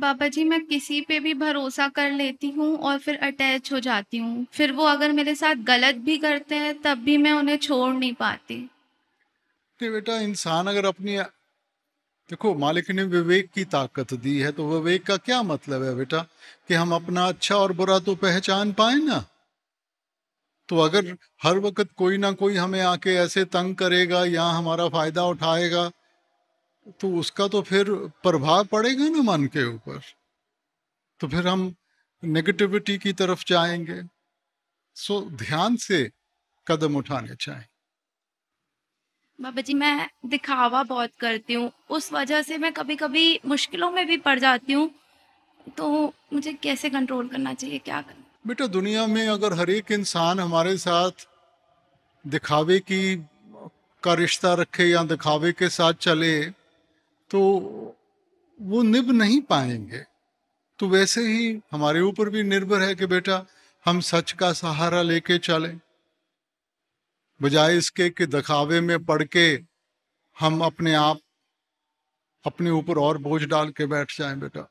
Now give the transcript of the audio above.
बाबा जी मैं किसी पे भी भरोसा कर लेती हूँ और फिर अटैच हो जाती हूँ फिर वो अगर मेरे साथ गलत भी करते हैं तब भी मैं उन्हें छोड़ नहीं पाती बेटा इंसान अगर अपनी देखो मालिक ने विवेक की ताकत दी है तो विवेक का क्या मतलब है बेटा कि हम अपना अच्छा और बुरा तो पहचान पाए ना तो अगर हर वक्त कोई ना कोई हमें आके ऐसे तंग करेगा या हमारा फायदा उठाएगा तो उसका तो फिर प्रभाव पड़ेगा ना मन के ऊपर तो फिर हम नेगेटिविटी की तरफ जाएंगे सो ध्यान से कदम उठाने चाहिए बाबा जी मैं दिखावा बहुत करती हूँ उस वजह से मैं कभी कभी मुश्किलों में भी पड़ जाती हूँ तो मुझे कैसे कंट्रोल करना चाहिए क्या करना बेटा दुनिया में अगर हर एक इंसान हमारे साथ दिखावे की का रिश्ता रखे या दिखावे के साथ चले तो वो निभ नहीं पाएंगे तो वैसे ही हमारे ऊपर भी निर्भर है कि बेटा हम सच का सहारा लेके चलें बजाय इसके कि दिखावे में पड़ के हम अपने आप अपने ऊपर और बोझ डाल के बैठ जाएं बेटा